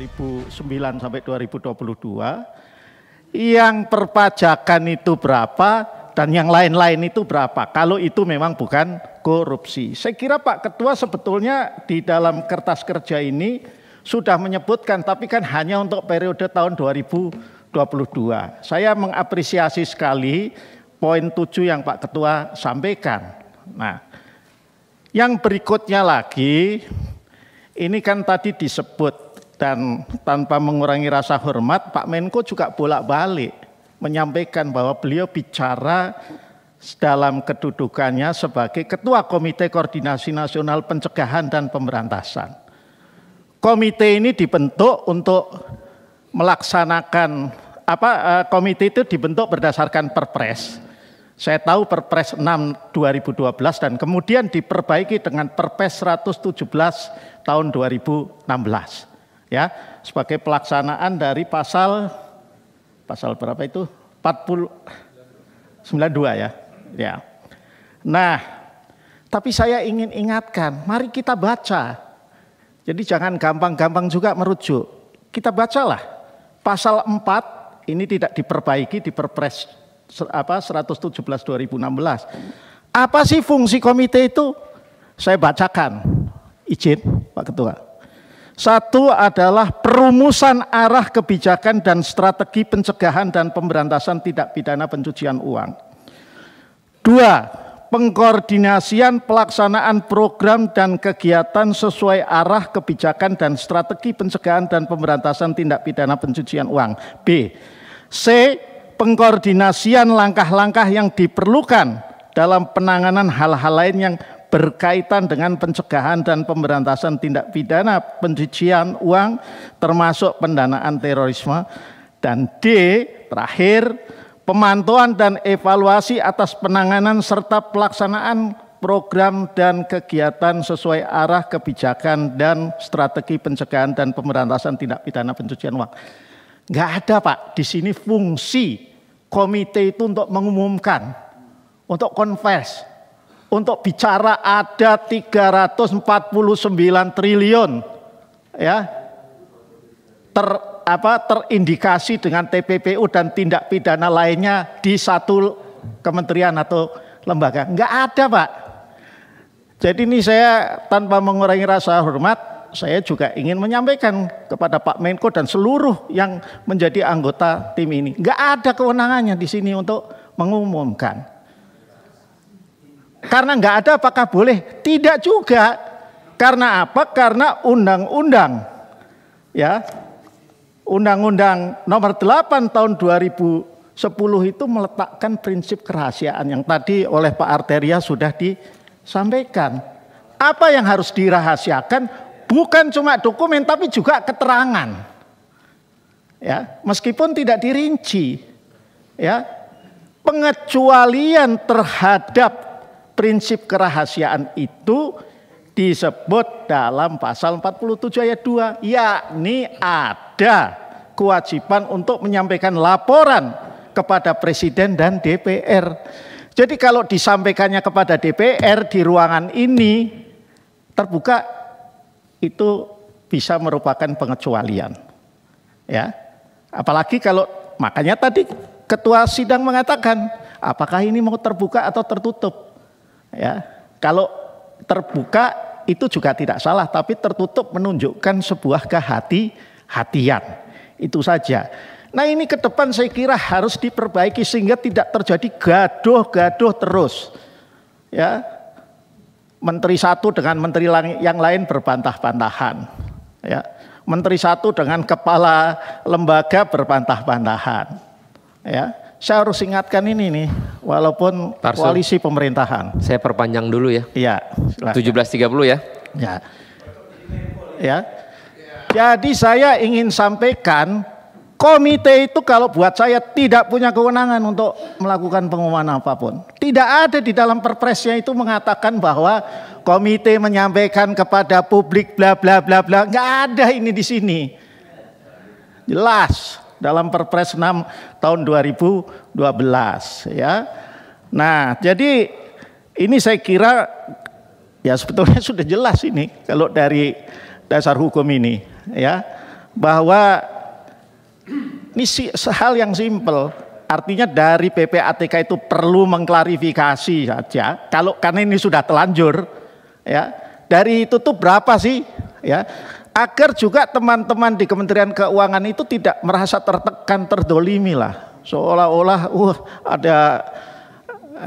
2009 sampai 2022 yang perpajakan itu berapa dan yang lain-lain itu berapa kalau itu memang bukan korupsi. Saya kira Pak Ketua sebetulnya di dalam kertas kerja ini sudah menyebutkan tapi kan hanya untuk periode tahun 2022. Saya mengapresiasi sekali poin tujuh yang Pak Ketua sampaikan. Nah, yang berikutnya lagi ini kan tadi disebut dan tanpa mengurangi rasa hormat, Pak Menko juga bolak-balik menyampaikan bahwa beliau bicara dalam kedudukannya sebagai Ketua Komite Koordinasi Nasional Pencegahan dan Pemberantasan. Komite ini dibentuk untuk melaksanakan apa eh, komite itu dibentuk berdasarkan Perpres. Saya tahu Perpres 6 2012 dan kemudian diperbaiki dengan Perpres 117 tahun 2016 ya sebagai pelaksanaan dari pasal pasal berapa itu 40 92 ya ya nah tapi saya ingin ingatkan mari kita baca jadi jangan gampang-gampang juga merujuk kita bacalah pasal 4 ini tidak diperbaiki di Perpres apa 117 2016 apa sih fungsi komite itu saya bacakan izin Pak Ketua satu adalah perumusan arah kebijakan dan strategi pencegahan dan pemberantasan tindak pidana pencucian uang. Dua, pengkoordinasian pelaksanaan program dan kegiatan sesuai arah kebijakan dan strategi pencegahan dan pemberantasan tindak pidana pencucian uang. B. C. Pengkoordinasian langkah-langkah yang diperlukan dalam penanganan hal-hal lain yang berkaitan dengan pencegahan dan pemberantasan tindak pidana pencucian uang termasuk pendanaan terorisme dan D terakhir pemantauan dan evaluasi atas penanganan serta pelaksanaan program dan kegiatan sesuai arah kebijakan dan strategi pencegahan dan pemberantasan tindak pidana pencucian uang. Enggak ada Pak, di sini fungsi komite itu untuk mengumumkan, untuk konvers, untuk bicara ada 349 triliun ya ter apa terindikasi dengan TPPU dan tindak pidana lainnya di satu kementerian atau lembaga. Enggak ada, Pak. Jadi ini saya tanpa mengurangi rasa hormat, saya juga ingin menyampaikan kepada Pak Menko dan seluruh yang menjadi anggota tim ini. Enggak ada kewenangannya di sini untuk mengumumkan. Karena nggak ada apakah boleh? Tidak juga. Karena apa? Karena undang-undang. Ya. Undang-undang nomor 8 tahun 2010 itu meletakkan prinsip kerahasiaan yang tadi oleh Pak Arteria sudah disampaikan. Apa yang harus dirahasiakan bukan cuma dokumen tapi juga keterangan. Ya, meskipun tidak dirinci. Ya. Pengecualian terhadap prinsip kerahasiaan itu disebut dalam pasal 47 ayat 2 yakni ada kewajiban untuk menyampaikan laporan kepada presiden dan DPR. Jadi kalau disampaikannya kepada DPR di ruangan ini terbuka itu bisa merupakan pengecualian. Ya. Apalagi kalau makanya tadi ketua sidang mengatakan apakah ini mau terbuka atau tertutup? Ya, kalau terbuka itu juga tidak salah, tapi tertutup menunjukkan sebuah kehati-hatian. Itu saja. Nah ini ke depan saya kira harus diperbaiki sehingga tidak terjadi gaduh-gaduh terus. Ya, menteri satu dengan menteri yang lain berbantah-bantahan. Ya, menteri satu dengan kepala lembaga berbantah-bantahan. Ya, saya harus ingatkan ini nih, walaupun Tarso, koalisi pemerintahan. Saya perpanjang dulu ya. Iya. 17.30 ya. Ya. Ya. Jadi saya ingin sampaikan komite itu kalau buat saya tidak punya kewenangan untuk melakukan pengumuman apapun. Tidak ada di dalam perpresnya itu mengatakan bahwa komite menyampaikan kepada publik bla bla bla bla. Enggak ada ini di sini. Jelas dalam Perpres 6 tahun 2012 ya. Nah, jadi ini saya kira ya sebetulnya sudah jelas ini kalau dari dasar hukum ini ya bahwa ini si hal yang simpel Artinya dari PPATK itu perlu mengklarifikasi saja. Kalau karena ini sudah telanjur, ya dari itu tuh berapa sih, ya agar juga teman-teman di Kementerian Keuangan itu tidak merasa tertekan terdolimi lah seolah-olah uh, ada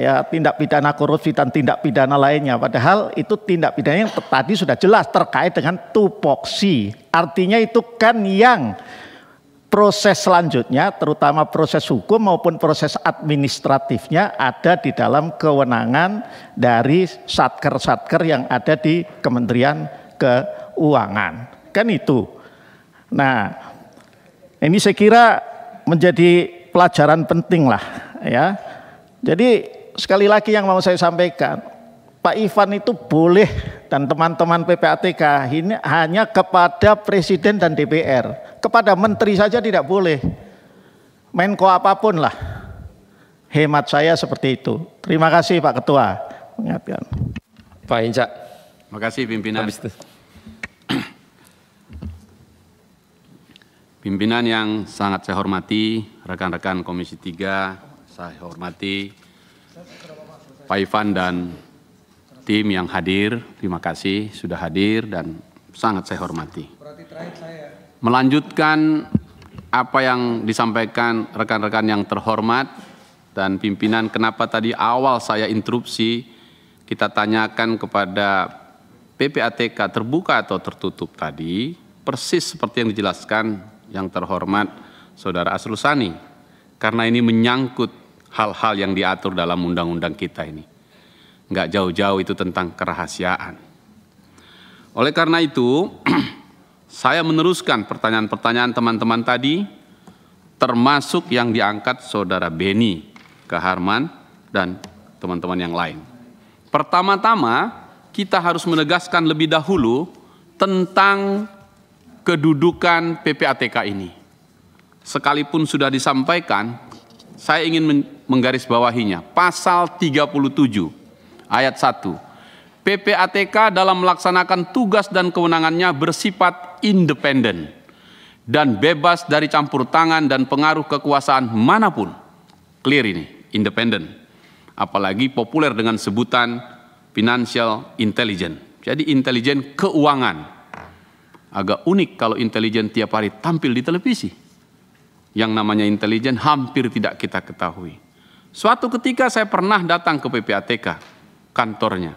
ya tindak pidana korupsi dan tindak pidana lainnya padahal itu tindak pidana yang tadi sudah jelas terkait dengan tupoksi artinya itu kan yang proses selanjutnya terutama proses hukum maupun proses administratifnya ada di dalam kewenangan dari satker-satker yang ada di Kementerian Keuangan keuangan. Kan itu. Nah, ini saya kira menjadi pelajaran penting lah ya. Jadi sekali lagi yang mau saya sampaikan, Pak Ivan itu boleh dan teman-teman PPATK ini hanya kepada Presiden dan DPR. Kepada menteri saja tidak boleh. Menko apapun lah. Hemat saya seperti itu. Terima kasih Pak Ketua mengingatkan. Pak Hinca. Terima kasih pimpinan. Habis Pimpinan yang sangat saya hormati, rekan-rekan Komisi 3, saya hormati Pak Ivan dan tim yang hadir, terima kasih sudah hadir dan sangat saya hormati. Melanjutkan apa yang disampaikan rekan-rekan yang terhormat dan pimpinan, kenapa tadi awal saya interupsi, kita tanyakan kepada PPATK terbuka atau tertutup tadi, persis seperti yang dijelaskan yang terhormat Saudara Asrul Sani, karena ini menyangkut hal-hal yang diatur dalam undang-undang kita ini. Enggak jauh-jauh itu tentang kerahasiaan. Oleh karena itu, saya meneruskan pertanyaan-pertanyaan teman-teman tadi, termasuk yang diangkat Saudara Beni, Keharman, dan teman-teman yang lain. Pertama-tama, kita harus menegaskan lebih dahulu tentang kedudukan PPATK ini. Sekalipun sudah disampaikan, saya ingin menggarisbawahinya. Pasal 37 ayat 1. PPATK dalam melaksanakan tugas dan kewenangannya bersifat independen dan bebas dari campur tangan dan pengaruh kekuasaan manapun. Clear ini, independen. Apalagi populer dengan sebutan financial intelligence. Jadi intelijen keuangan Agak unik kalau intelijen tiap hari tampil di televisi. Yang namanya intelijen hampir tidak kita ketahui. Suatu ketika saya pernah datang ke PPATK kantornya.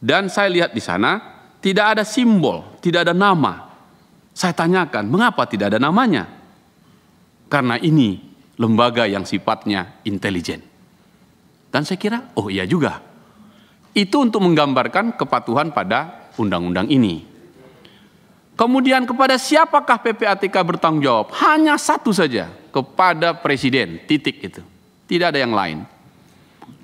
Dan saya lihat di sana tidak ada simbol, tidak ada nama. Saya tanyakan, mengapa tidak ada namanya? Karena ini lembaga yang sifatnya intelijen. Dan saya kira, oh iya juga. Itu untuk menggambarkan kepatuhan pada undang-undang ini. Kemudian kepada siapakah PPATK bertanggung jawab? Hanya satu saja, kepada presiden. Titik itu. Tidak ada yang lain.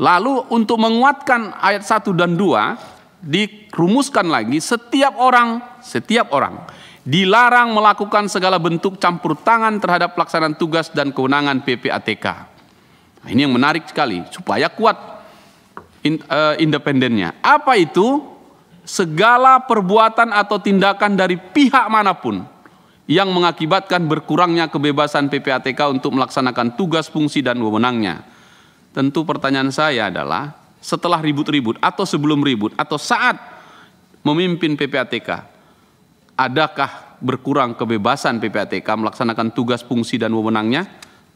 Lalu untuk menguatkan ayat 1 dan 2 dirumuskan lagi setiap orang, setiap orang dilarang melakukan segala bentuk campur tangan terhadap pelaksanaan tugas dan kewenangan PPATK. Nah, ini yang menarik sekali supaya kuat eh, independennya. Apa itu? segala perbuatan atau tindakan dari pihak manapun yang mengakibatkan berkurangnya kebebasan PPATK untuk melaksanakan tugas, fungsi, dan wewenangnya. Tentu pertanyaan saya adalah, setelah ribut-ribut atau sebelum ribut atau saat memimpin PPATK, adakah berkurang kebebasan PPATK melaksanakan tugas, fungsi, dan wewenangnya,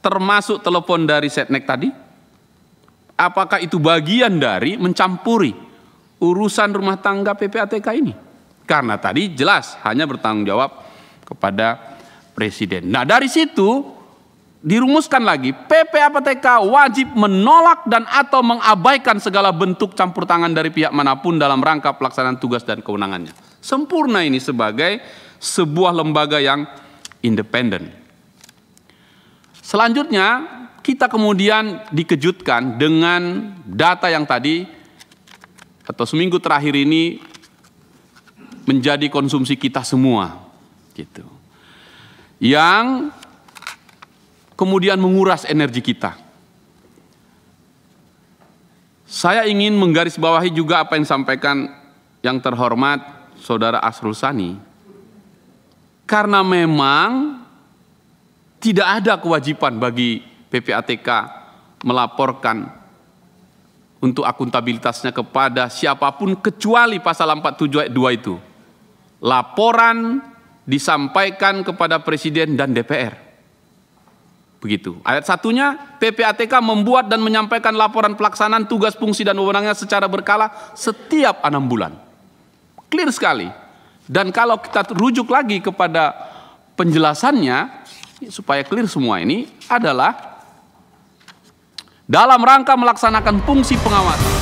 termasuk telepon dari setnek tadi? Apakah itu bagian dari mencampuri urusan rumah tangga PPATK ini. Karena tadi jelas hanya bertanggung jawab kepada presiden. Nah, dari situ dirumuskan lagi PPATK wajib menolak dan atau mengabaikan segala bentuk campur tangan dari pihak manapun dalam rangka pelaksanaan tugas dan kewenangannya. Sempurna ini sebagai sebuah lembaga yang independen. Selanjutnya, kita kemudian dikejutkan dengan data yang tadi atau seminggu terakhir ini menjadi konsumsi kita semua gitu. Yang kemudian menguras energi kita. Saya ingin menggarisbawahi juga apa yang disampaikan yang terhormat Saudara Asrul Sani. Karena memang tidak ada kewajiban bagi PPATK melaporkan untuk akuntabilitasnya kepada siapapun kecuali pasal 47 ayat 2 itu. Laporan disampaikan kepada presiden dan DPR. Begitu. Ayat satunya, PPATK membuat dan menyampaikan laporan pelaksanaan tugas fungsi dan wewenangnya secara berkala setiap enam bulan. Clear sekali. Dan kalau kita rujuk lagi kepada penjelasannya, supaya clear semua ini adalah dalam rangka melaksanakan fungsi pengawasan.